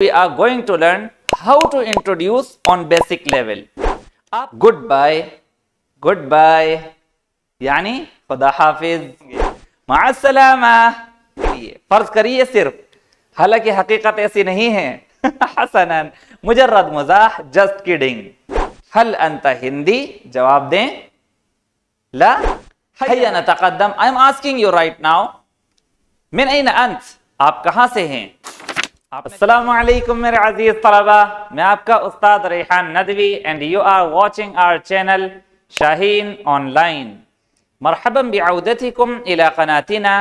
we are going to learn how to introduce on basic level. आप goodbye, goodbye, यानी खुदा हाफिज मासलामा फर्ज करिए सिर्फ हालांकि हकीकत ऐसी नहीं है हसनन मुजर्रद मजाह जस्ट किडिंग हल अंत हिंदी जवाब दें ला हया तकदम I am asking you right now मिन अंत आप कहां से हैं Assalamu मेरे अजीज तलबा मैं आपका उस्ताद Rehan Nadvi and you are watching our channel Shaheen online मरहबम बिआउदतिकुम इला कनातिना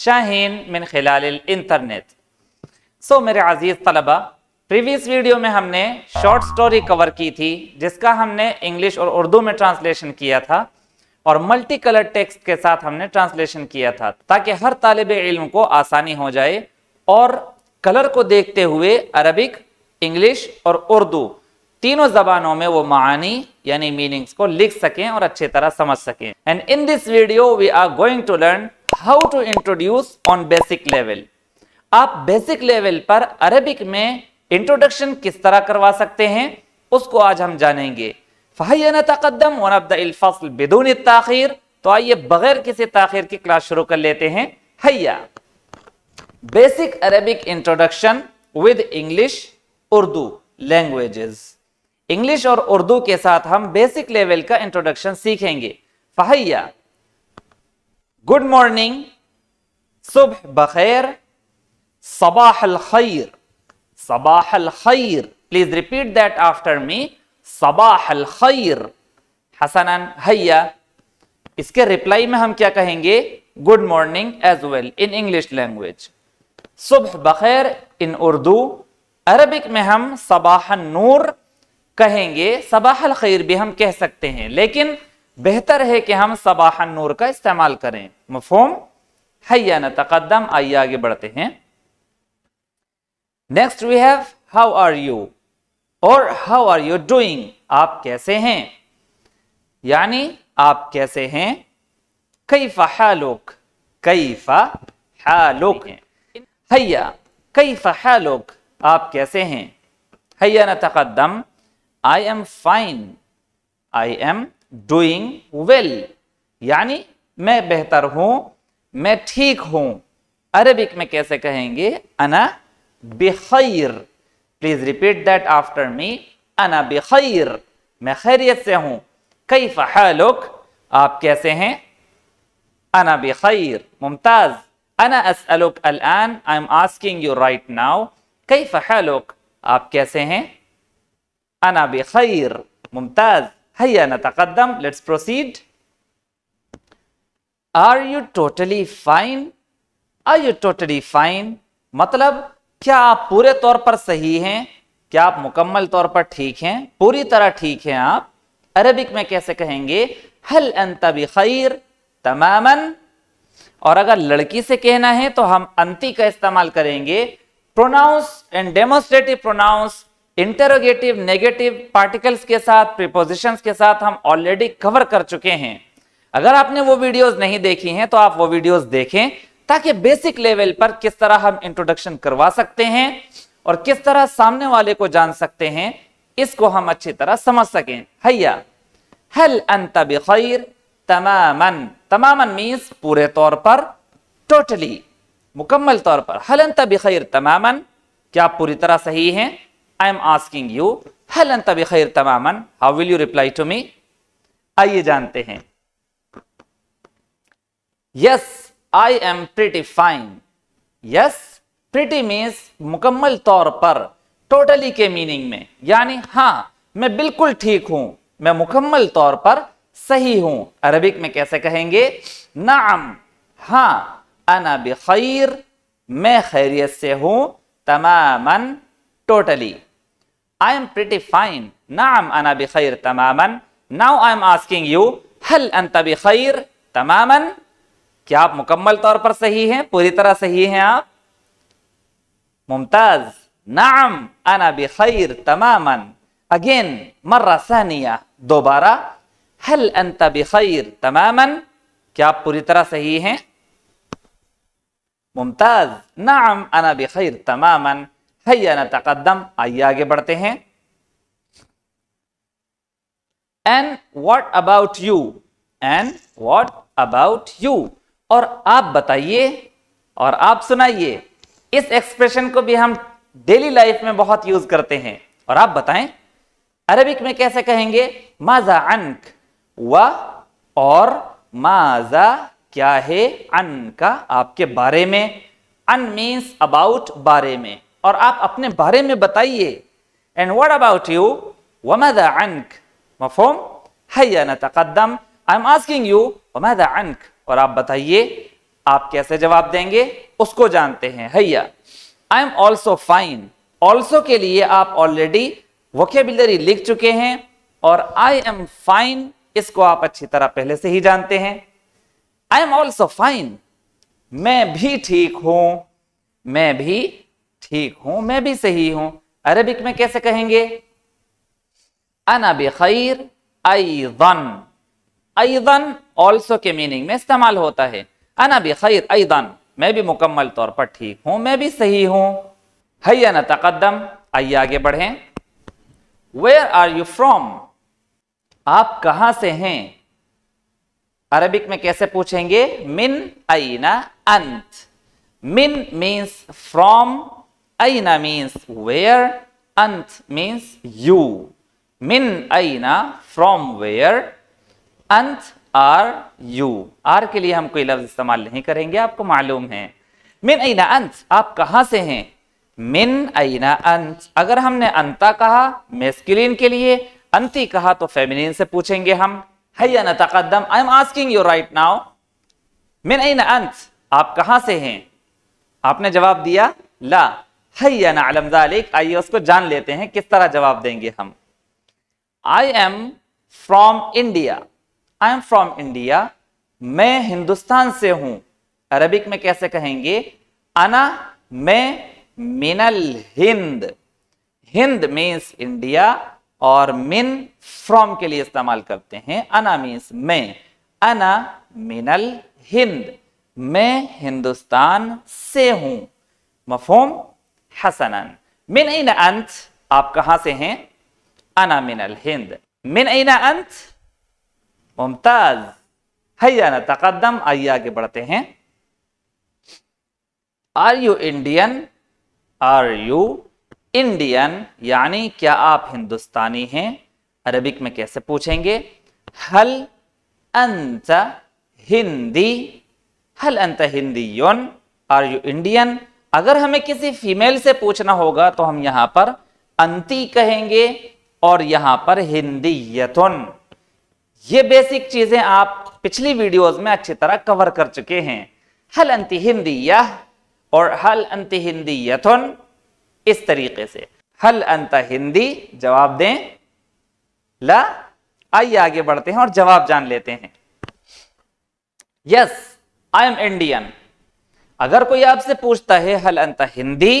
शाहीन मिन खिलाल इंटरनेट सो मेरे अजीज तलबा प्रीवियस वीडियो में हमने शॉर्ट स्टोरी कवर की थी जिसका हमने इंग्लिश और उर्दू में ट्रांसलेशन किया था और मल्टी कलर टेक्स्ट के साथ हमने ट्रांसलेशन किया था ताकि हर तालब इल्म को आसानी हो जाए और कलर को देखते हुए अरबिक इंग्लिश और उर्दू तीनों जबानों में वो मानी यानी मीनिंग्स को लिख सकें और अच्छे तरह समझ सकें and in this video we are going to learn how to introduce on basic level आप बेसिक लेवल पर अरबिक में इंट्रोडक्शन किस तरह करवा सकते हैं उसको आज हम जानेंगे फ़हन तकदम वनबदल बिदून ताखिर तो आइए बगैर किसी ताखिर की क्लास शुरू कर लेते हैं हैया basic Arabic introduction with English Urdu languages English और उर्दू के साथ हम बेसिक लेवल का इंट्रोडक्शन सीखेंगे फहैया गुड मॉर्निंग सुबह बखैर सबाह खैर सबाह खैर please repeat that after me सबाह खैर हसन हैया इसके रिप्लाई में हम क्या कहेंगे good morning as well in English language सुबह बखैर इन उर्दू अरबिक में हम सबाह नूर कहेंगे सबाहल खैर भी हम कह सकते हैं लेकिन बेहतर है कि हम सबाह नूर का इस्तेमाल करें मफोम हैया न तकदम आइए आगे बढ़ते हैं next we have how are you और हाउ आर यू डूइंग आप कैसे हैं यानी आप कैसे हैं कई हालुक कैफा हालुक हैया कई फ़हा लोग आप कैसे हैं हैया न तकदम I am fine I am doing well यानी मैं बेहतर हूँ मैं ठीक हूँ अरबिक में कैसे कहेंगे अना बेखैर please repeat that after me अना बेखैर मैं खैरियत से हूँ कई फ़हा लोग आप कैसे हैं अना बेखैर मुमताज़ अना असअलुक अलआन I am asking you right now कैफ हालुक आप कैसे हैं अना बखैर मुमताज हैया नतकदम let's proceed are you totally fine are you totally fine मतलब क्या आप पूरे तौर पर सही हैं क्या आप मुकम्मल तौर पर ठीक हैं पूरी तरह ठीक हैं आप अरबिक में कैसे कहेंगे हल अंत खैर तमामन और अगर लड़की से कहना है तो हम अंति का इस्तेमाल करेंगे pronouns and demonstrative pronouns interrogative negative particles के साथ प्रिपोजिशन के साथ हम ऑलरेडी कवर कर चुके हैं अगर आपने वो वीडियोस नहीं देखी हैं तो आप वो वीडियोस देखें ताकि बेसिक लेवल पर किस तरह हम इंट्रोडक्शन करवा सकते हैं और किस तरह सामने वाले को जान सकते हैं इसको हम अच्छी तरह समझ सकें हैया हल अंत बखैर तमामन तमामन मीन्स पूरे तौर पर टोटली मुकम्मल तौर पर हलन तबिखैर तमामन क्या पूरी तरह सही हैं आई एम आस्किंग यू हलन तबिखैर तमामन how will you reply to me आइए जानते हैं yes I am pretty fine yes pretty means मुकम्मल तौर पर टोटली के मीनिंग में यानी हाँ मैं बिल्कुल ठीक हूं मैं मुकम्मल तौर पर सही हूं अरबिक में कैसे कहेंगे नाम हाँ अना बिखर मैं खैरियत से हूं तमामन totally I am pretty fine नाम अना बिखर तमामन now I am asking you हल अंत बखैर तमामन क्या आप मुकम्मल तौर पर सही हैं पूरी तरह सही हैं आप मुमताज नाम अना बिखर तमामन अगेन मर्रा सानिया दोबारा हल अंत बखैर तमामन क्या आप पूरी तरह सही हैं मुमताज नाम अना बखैर तमामन है ना तकदम आइए आगे बढ़ते हैं and what about you and what about you और आप बताइए और आप सुनाइए इस एक्सप्रेशन को भी हम डेली लाइफ में बहुत यूज करते हैं और आप बताएं अरबिक में कैसे कहेंगे माजा अंक व और माजा क्या है अन का आपके बारे में अन मीन्स अबाउट बारे में और आप अपने बारे में बताइए एंड वट अबाउट यू वमद अनक मफोम हैया न तकदम आई एम आस्किंग यू वमद अंक और आप बताइए आप कैसे जवाब देंगे उसको जानते हैं हैया I am also fine also के लिए आप ऑलरेडी वोकेबिलरी लिख चुके हैं और आई एम फाइन इसको आप अच्छी तरह पहले से ही जानते हैं आई एम ऑल्सो फाइन मैं भी ठीक हूं मैं भी ठीक हूं मैं भी सही हूं अरेबिक में कैसे कहेंगे अना वन आई वन ऑल्सो के मीनिंग में इस्तेमाल होता है अना आई वन मैं भी मुकम्मल तौर पर ठीक हूं मैं भी सही हूं हैया ना तकदम आइए आगे बढ़ें वेयर आर यू फ्रॉम आप कहां से हैं अरबिक में कैसे पूछेंगे मिन आईना अंत मिन मीन्स फ्रॉम आईना मीन्स वेयर अंत मीन्स यू मिन आईना फ्रॉम वेयर अंत आर यू आर के लिए हम कोई लफ्ज इस्तेमाल नहीं करेंगे आपको मालूम है मिन आईना अंत आप कहां से हैं मिन आईना अंत अगर हमने अंता कहा मेस्किलिन के लिए अंति कहा तो फेमिनिन से पूछेंगे हम हैया न तकदम I am asking you right now मिन ऐन अंत आप कहां से हैं आपने जवाब दिया ला हैया ना अलमजालिक आइए उसको जान लेते हैं किस तरह जवाब देंगे हम I am from India I am from India मैं हिंदुस्तान से हूं अरबिक में कैसे कहेंगे अना मैं मिनल हिंद हिंद मीन्स इंडिया और मिन फ्रॉम के लिए इस्तेमाल करते हैं अना मीन्स मैं अना मिनल हिंद मैं हिंदुस्तान से हूं मफहम हसनन मिन इन अंत आप कहां से हैं अना मिनल हिंद मिन इन अंत मुमताज हैया तकदम आइए आगे बढ़ते हैं are you Indian are you Indian यानी क्या आप हिंदुस्तानी हैं अरबिक में कैसे पूछेंगे हल अंत हिंदी हल अंत हिंदी योन आर यू इंडियन अगर हमें किसी फीमेल से पूछना होगा तो हम यहां पर अंति कहेंगे और यहां पर हिंदी यथुन ये बेसिक चीजें आप पिछली वीडियोस में अच्छी तरह कवर कर चुके हैं हल अंति हिंदी यह और हल अंति हिंदी यथुन इस तरीके से हल अंत हिंदी जवाब दें ला आइए आगे बढ़ते हैं और जवाब जान लेते हैं यस आई एम इंडियन अगर कोई आपसे पूछता है हल अंत हिंदी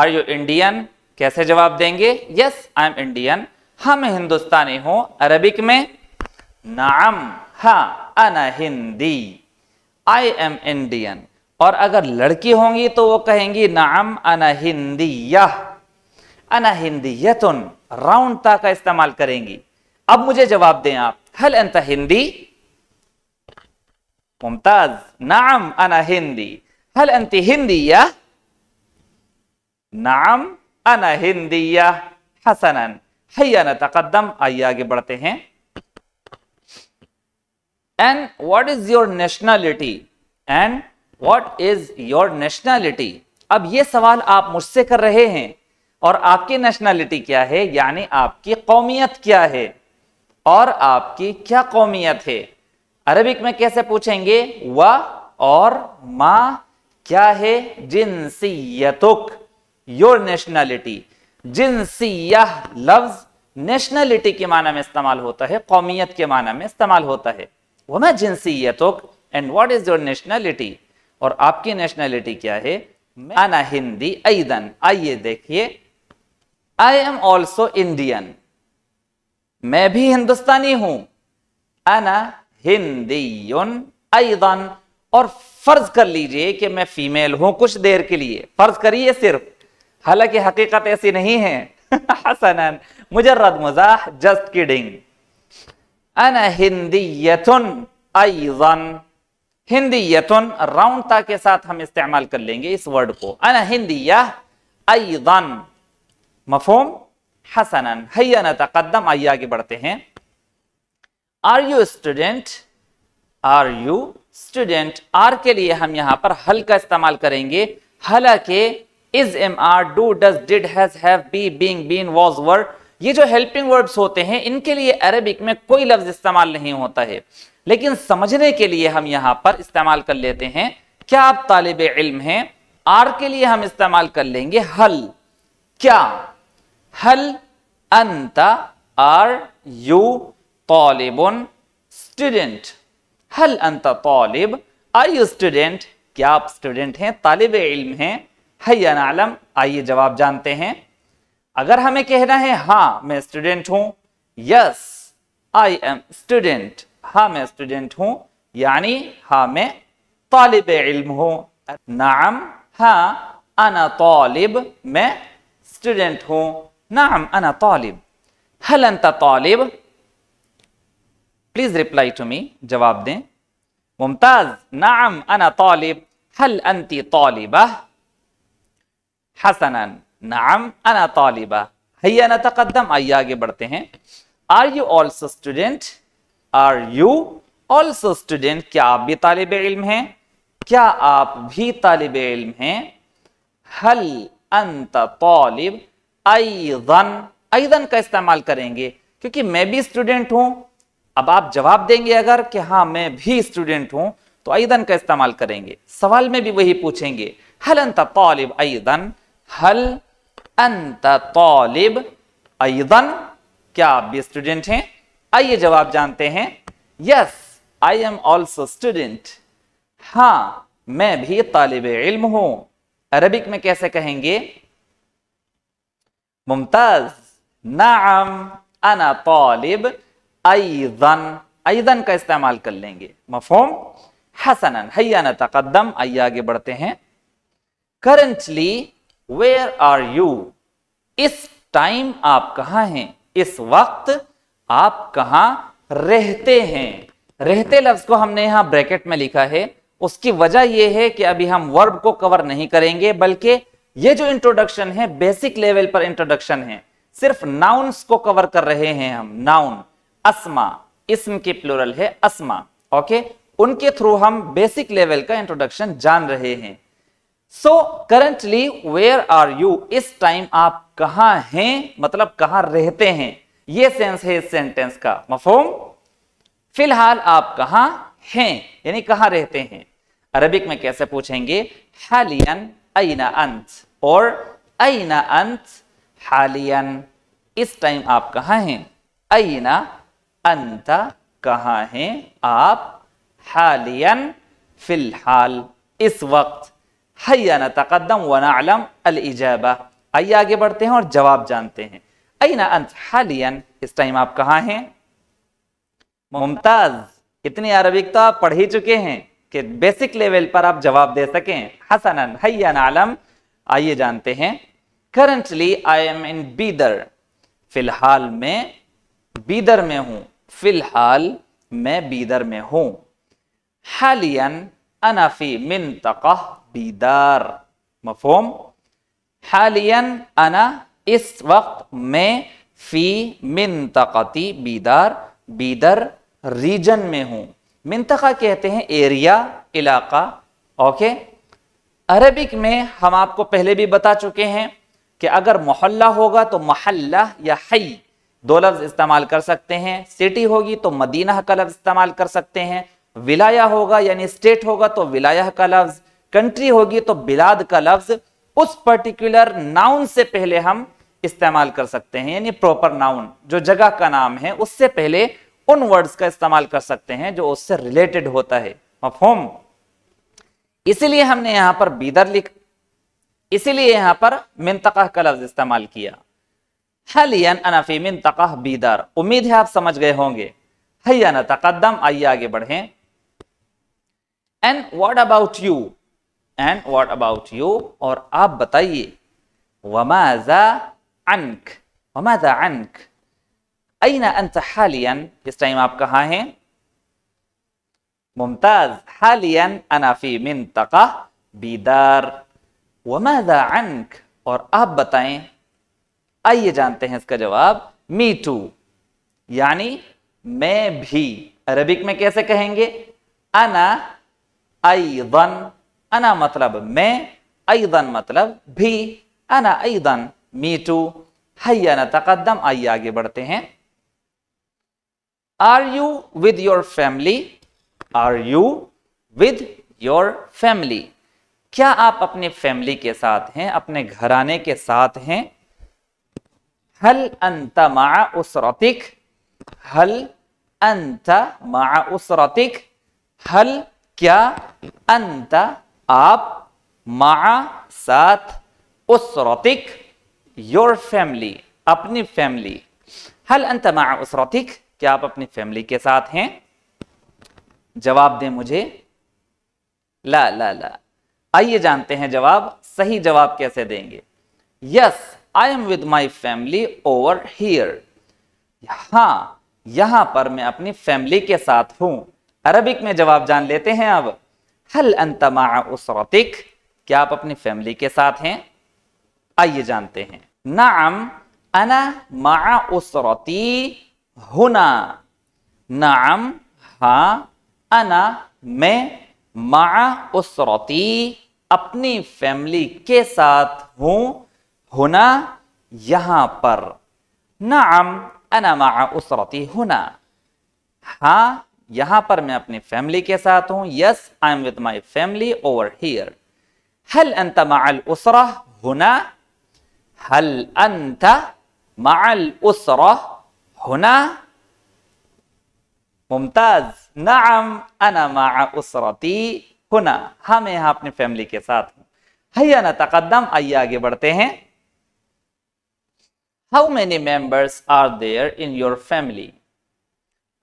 आर यू इंडियन कैसे जवाब देंगे यस आई एम इंडियन हम हिंदुस्तानी हो अरबिक में नाम हा अना हिंदी आई एम इंडियन और अगर लड़की होंगी तो वो कहेंगी नाम अनहिंदिया अनहिंदियतुन अना राउंड ता का इस्तेमाल करेंगी अब मुझे जवाब दें आप हल अंत हिंदी मुमताज नाम अनहिंदी हल अंत या नाम अना हिंदिया हसनन हैया न तकदम आइए आगे बढ़ते हैं and what is your nationality and what is your nationality अब ये सवाल आप मुझसे कर रहे हैं और आपकी नेशनैलिटी क्या है यानी आपकी कौमियत क्या है और आपकी क्या कौमियत है अरबिक में कैसे पूछेंगे व और मा क्या है जिनसीयतुक योर नेशनैलिटी जिनसीयह लफ्ज नेशनैलिटी के माना में इस्तेमाल होता है कौमियत के माना में इस्तेमाल होता है वह मैं जिनसीयतुक and what is your nationality और आपकी नेशनैलिटी क्या है आना हिंदी ऐदन आइए देखिए आई एम ऑल्सो इंडियन मैं भी हिंदुस्तानी हूं आना हिंदी ऐदन और फर्ज कर लीजिए कि मैं फीमेल हूं कुछ देर के लिए फर्ज करिए सिर्फ हालांकि हकीकत ऐसी नहीं है मुझे रद मजाह जस्ट किडिंग अना हिंदी हिंदी यतन राउंडता के साथ हम इस्तेमाल कर लेंगे इस वर्ड को अन हिंदी यह अन मफोम हसनन हैया नकदम आइए आगे बढ़ते हैं are you student are you student are के लिए हम यहां पर हल का इस्तेमाल करेंगे हालांकि is am are do does did has have be being been was were ये जो हेल्पिंग वर्ड्स होते हैं इनके लिए अरेबिक में कोई लफ्ज इस्तेमाल नहीं होता है लेकिन समझने के लिए हम यहां पर इस्तेमाल कर लेते हैं क्या आप तालब इल्म हैं आर के लिए हम इस्तेमाल कर लेंगे हल क्या हल अंत आर यू तालिब स्टूडेंट हल अंत तालिब आर यू स्टूडेंट क्या आप स्टूडेंट हैं तालब इल्म हैं हैन नालम आइए जवाब जानते हैं अगर हमें कहना है हाँ मैं स्टूडेंट हूं यस आई एम स्टूडेंट हाँ मैं स्टूडेंट हूँ यानी हाँ मैं तालिब इल्म हूँ नाम हाँ अना तालिब मैं स्टूडेंट हूँ नाम अना तालिब हल अंता तालिब प्लीज रिप्लाई टू मी जवाब दें मुमताज नाम अना तालिब हल अंती तालिबा हसनन नाम अना तालिबा हैया नतकदम आइए आगे बढ़ते हैं are you also student are you also student क्या आप भी तालब इल्म हैं क्या आप भी तालब इल्म हैं हल अंत तालिब अन अन का इस्तेमाल करेंगे क्योंकि मैं भी स्टूडेंट हूं अब आप जवाब देंगे अगर कि हाँ मैं भी स्टूडेंट हूं तो अन का इस्तेमाल करेंगे सवाल में भी वही पूछेंगे हल अंत तालिब अन हल अंत तालिब अन क्या आप भी स्टूडेंट हैं आइए जवाब जानते हैं yes I am also student हाँ मैं भी तालिब इल्म हूं अरबिक में कैसे कहेंगे मुमताज नाम अना तालिब अन अन का इस्तेमाल कर लेंगे मफोम हसन हैया तकदम आइए आगे बढ़ते हैं करंटली वेयर आर यू इस टाइम आप कहां हैं इस वक्त आप कहा रहते हैं रहते लफ्ज को हमने यहां ब्रैकेट में लिखा है उसकी वजह यह है कि अभी हम वर्ब को कवर नहीं करेंगे बल्कि ये जो इंट्रोडक्शन है बेसिक लेवल पर इंट्रोडक्शन है सिर्फ नाउन्स को कवर कर रहे हैं हम नाउन अस्मा इसम की प्लूरल है अस्मा ओके उनके थ्रू हम बेसिक लेवल का इंट्रोडक्शन जान रहे हैं so currently where are you इस टाइम आप कहां हैं मतलब कहां रहते हैं ये सेंस है इस सेंटेंस का मफोम फिलहाल आप कहा हैं यानी कहा रहते हैं अरबिक में कैसे पूछेंगे हालियन अना अंत और अना अंत हालियन इस टाइम आप कहा हैं अना अंत कहा हैं आप हालियन फिलहाल इस वक्त हैया तकदम वना आलम अल इजाबा आइए आगे बढ़ते हैं और जवाब जानते हैं अना अंत हालियन इस टाइम आप कहा हैं मुमताज इतनी अरबिक तो आप पढ़ ही चुके हैं कि बेसिक लेवल पर आप जवाब दे सकें हसनन हयान आलम आइए जानते हैं currently I am in Bidar फिलहाल मैं बीदर में हूं फिलहाल मैं बीदर में हूं हालियन अनाफी मिन तक बीदार मफोम हालियन अना इस वक्त मैं फी तकती बीदार बीदर रीजन में हूँ मिनतका कहते हैं एरिया इलाका ओके अरबिक में हम आपको पहले भी बता चुके हैं कि अगर मोहल्ला होगा तो महल्ला या हई दो लफ्ज़ इस्तेमाल कर सकते हैं सिटी होगी तो मदीना का लफ्ज़ इस्तेमाल कर सकते हैं विलाया होगा यानी स्टेट होगा तो विलाया का लफ्ज़ कंट्री होगी तो बिलाद का लफ्ज़ उस पर्टिकुलर नाउन से पहले हम इस्तेमाल कर सकते हैं यानी प्रॉपर नाउन जो जगह का नाम है उससे पहले उन वर्ड्स का इस्तेमाल कर सकते हैं जो उससे रिलेटेड होता है मफहम इसीलिए हमने यहां पर बीदर लिख इसीलिए यहां पर मिनतका का लफ्ज इस्तेमाल किया हलियन अनफी मिनतका बीदर उम्मीद है आप समझ गए होंगे हैया तकदम आइए आगे बढ़े and what about you and what about you और आप बताइए हालियन इस टाइम आप कहा हैं मुमताज हालियन अनाफी मिन तका बीदार वमाजा और आप बताएं आइए जानते हैं इसका जवाब मी टू यानी मैं भी अरबिक में कैसे कहेंगे अना आई वन अना मतलब मैं ऐदन मतलब भी अना ऐदन मी टू हैया न तकदम आइए आगे बढ़ते हैं are you with your family are you with your family क्या आप अपने फैमिली के साथ हैं अपने घराने के साथ हैं हल अंत मा उस उसरतिक हल अंत मा उस उसरतिक हल क्या अंत आप मा साथ उस रौतिक योर फैमिली अपनी फैमिली हल अंत मा उसरतिक क्या आप अपनी फैमिली के साथ हैं जवाब दें मुझे ला ला ला आइए जानते हैं जवाब सही जवाब कैसे देंगे yes I am with my family over here हाँ यहां पर मैं अपनी फैमिली के साथ हूं अरबिक में जवाब जान लेते हैं अब हल अंतमा उसरतिक क्या आप अपनी फैमिली के साथ हैं आइए जानते हैं नाम अना मा उसरती हुना नाम हा अना मैं मा उसरती अपनी फैमिली के साथ हूं हुना यहां पर नाम अना मा उसरती हुना हा यहां पर मैं अपनी फैमिली के साथ हूं yes I am with my family over here हल अंत माल उसरा होना हल अंत माल उसरा होना मुमताज नाम अना मा उसरती होना हम यहां अपनी फैमिली के साथ हूं हैया ना तकदम आइए आगे बढ़ते हैं how many members are there in your family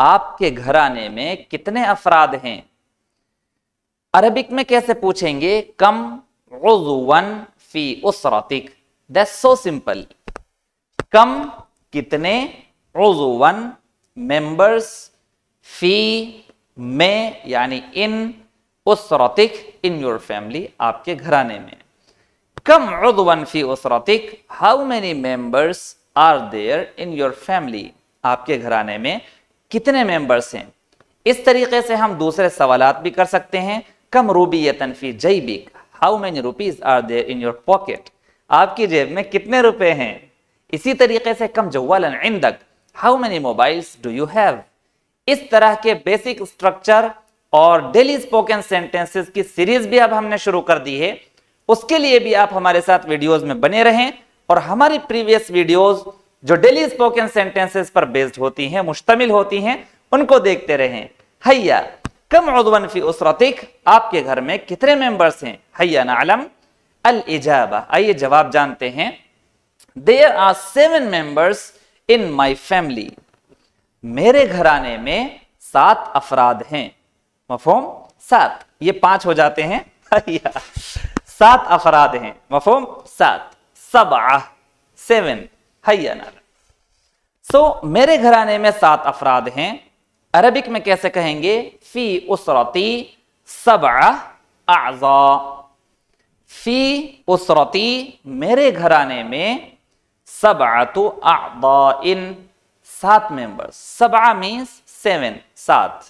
आपके घराने में कितने अफराद हैं अरबिक में कैसे पूछेंगे कम उजुवन फी उस दैट्स सो सिंपल कम कितने उजुवन मेंबर्स फी में यानी इन उसरतिक इन योर फैमिली आपके घराने में कम उजुवन फी उसरतिक how many members are there in your family आपके घराने में कितने मेंबर्स हैं इस तरीके से हम दूसरे सवाल भी कर सकते हैं कम रूबी या तनफी जैबिक how many rupees are there in your pocket आपकी जेब में कितने रुपए हैं इसी तरीके से कम जवाल इंदक how many mobiles do you have इस तरह के बेसिक स्ट्रक्चर और डेली स्पोकन सेंटेंसेस की सीरीज भी अब हमने शुरू कर दी है उसके लिए भी आप हमारे साथ वीडियोस में बने रहें और हमारी प्रीवियस वीडियोस जो डेली स्पोकन सेंटेंसेस पर बेस्ड होती हैं मुश्तमिल होती हैं उनको देखते रहें हैया कम उदवन फी उसरतिक आपके घर में कितने मेंबर्स हैं हैया नालम अल इजाबा आइए जवाब जानते हैं there are seven members in my family मेरे घराने में सात अफराद हैं मफोम सात ये पांच हो जाते हैं हैया सात अफराद हैं मफोम सात सब सेवन हयनर सो मेरे घराने में सात अफराद हैं अरबिक में कैसे कहेंगे फी उसरती सब आजा फी उसरती मेरे घराने में सब तो आदा इन सात मेंबर्स सबा मीन्स सेवन सात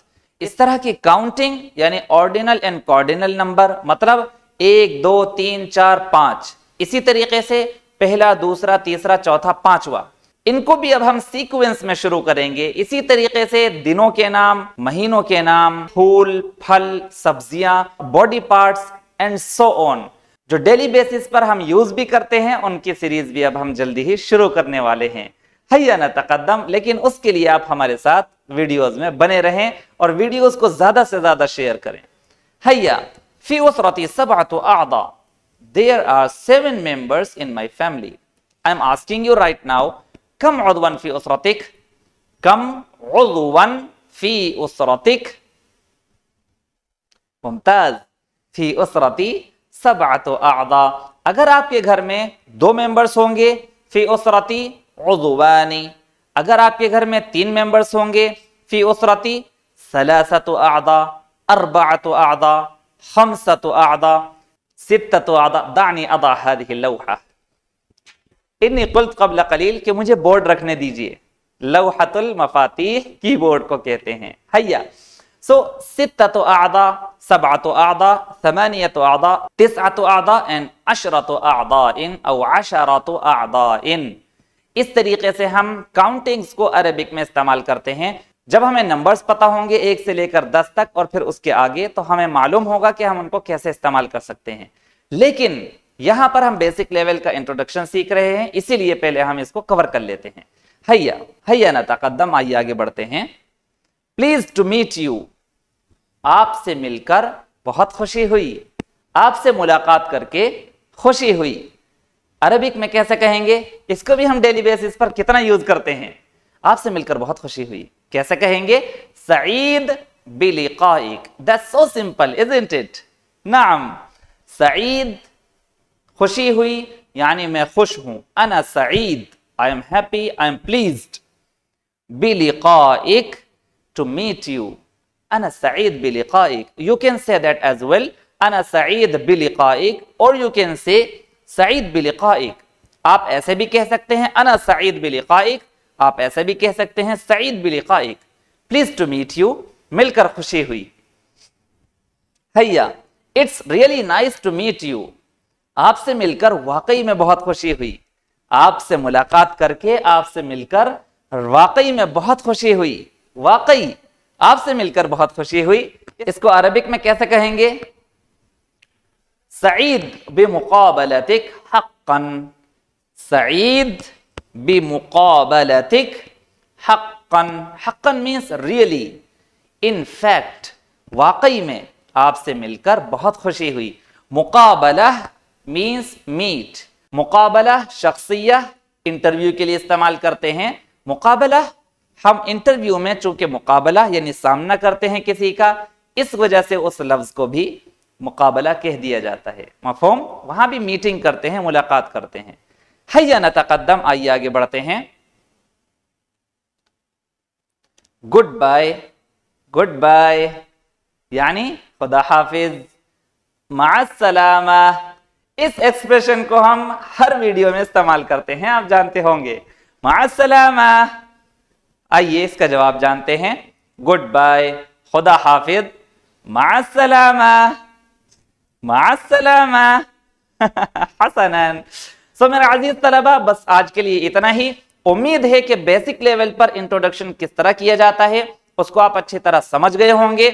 इस तरह की काउंटिंग यानी ऑर्डिनल एंड कॉर्डिनल नंबर मतलब एक दो तीन चार पांच इसी तरीके से पहला दूसरा तीसरा चौथा पांचवा इनको भी अब हम सीक्वेंस में शुरू करेंगे इसी तरीके से दिनों के नाम महीनों के नाम फूल फल सब्जियां body parts and so on जो डेली बेसिस पर हम यूज भी करते हैं उनकी सीरीज भी अब हम जल्दी ही शुरू करने वाले हैं हैया न तकदम लेकिन उसके लिए आप हमारे साथ वीडियोस में बने रहें और वीडियोस को ज्यादा से ज्यादा शेयर करें हैया फी उस रोती सब आदा there are seven members in my family. I'm asking you right now, كم عضوا في أسرتك؟ كم عضوا في أسرتك؟ ممتاز في أسرتي سبعة أعضاء अगर आपके घर में दो मेंबर्स होंगे फी उसरती उजुबानी अगर आपके घर में तीन मेंबर्स होंगे फी उसरती सलासत आदा अरबात आदा हमसत आदा दानी इन्नी कुल्त कबल कलील कि मुझे बोर्ड रखने दीजिए लवहतुल मफातीह बोर्ड को कहते हैं हैया सो सित तो आदा सबा तो आदा समनिया तो आदा तिस तो आदा एंड अशरा तो आदा इन और अशरा तो आदा इन इस तरीके से हम काउंटिंग्स को अरबिक में इस्तेमाल करते हैं जब हमें नंबर्स पता होंगे एक से लेकर दस तक और फिर उसके आगे तो हमें मालूम होगा कि हम उनको कैसे इस्तेमाल कर सकते हैं लेकिन यहां पर हम बेसिक लेवल का इंट्रोडक्शन सीख रहे हैं इसीलिए पहले हम इसको कवर कर लेते हैं हैया हैया ना तकदम आइए आगे बढ़ते हैं प्लीज टू मीट यू आपसे मिलकर बहुत खुशी हुई आपसे मुलाकात करके खुशी हुई अरबिक में कैसे कहेंगे इसको भी हम डेली बेसिस पर कितना यूज करते हैं आपसे मिलकर बहुत खुशी हुई कैसे कहेंगे सईद बिलिकाइक दैट्स सो सिंपल इंट इट नाम सईद खुशी हुई यानी मैं खुश हूं अना सईद I am happy I am pleased बिलिकाइक टू मीट यू अना सईद बिलिकाइक you can say that as well अना सईद बिलिकाइक और यू कैन से सईद बिलिकाइक आप ऐसे भी कह सकते हैं अना सईद बिलिकाइक आप ऐसा भी कह सकते हैं सईद बिलिकाइक प्लीज टू मीट यू मिलकर खुशी हुई हैया it's really nice to meet you आपसे मिलकर वाकई में बहुत खुशी हुई आपसे मुलाकात करके आपसे मिलकर वाकई में बहुत खुशी हुई वाकई आपसे मिलकर बहुत खुशी हुई इसको अरबिक में कैसे कहेंगे सईद बेमुकाबलतिक हक्कन सईद bimuqabalatik हक्कन हक्कन मीन्स रियली इन फैक्ट वाकई में आपसे मिलकर बहुत खुशी हुई मुकाबला मीन्स मीट मुकाबला शख्सिया इंटरव्यू के लिए इस्तेमाल करते हैं मुकाबला हम इंटरव्यू में चूंकि मुकाबला यानी सामना करते हैं किसी का इस वजह से उस लफ्ज को भी मुकाबला कह दिया जाता है मफहम वहां भी मीटिंग करते हैं मुलाकात करते हैं हैया न तकदम आइए आगे बढ़ते हैं गुड बाय गुड बाय यानी खुदा हाफिज मासलामा इस एक्सप्रेशन को हम हर वीडियो में इस्तेमाल करते हैं आप जानते होंगे मासलामा आइए इसका जवाब जानते हैं गुड बाय खुदा हाफिज मासलामा मासलामा हसनन सो मेरे अजीज तलबा बस आज के लिए इतना ही उम्मीद है कि बेसिक लेवल पर इंट्रोडक्शन किस तरह किया जाता है उसको आप अच्छी तरह समझ गए होंगे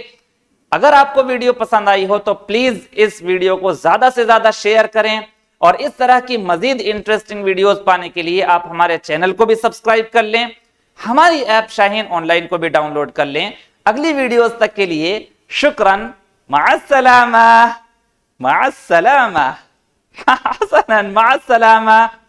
अगर आपको वीडियो पसंद आई हो तो प्लीज इस वीडियो को ज्यादा से ज्यादा शेयर करें और इस तरह की मजीद इंटरेस्टिंग वीडियोस पाने के लिए आप हमारे चैनल को भी सब्सक्राइब कर लें हमारी ऐप शाहीन ऑनलाइन को भी डाउनलोड कर लें अगली वीडियोस तक के लिए शुक्रन मा सलामा حسنا مع السلامة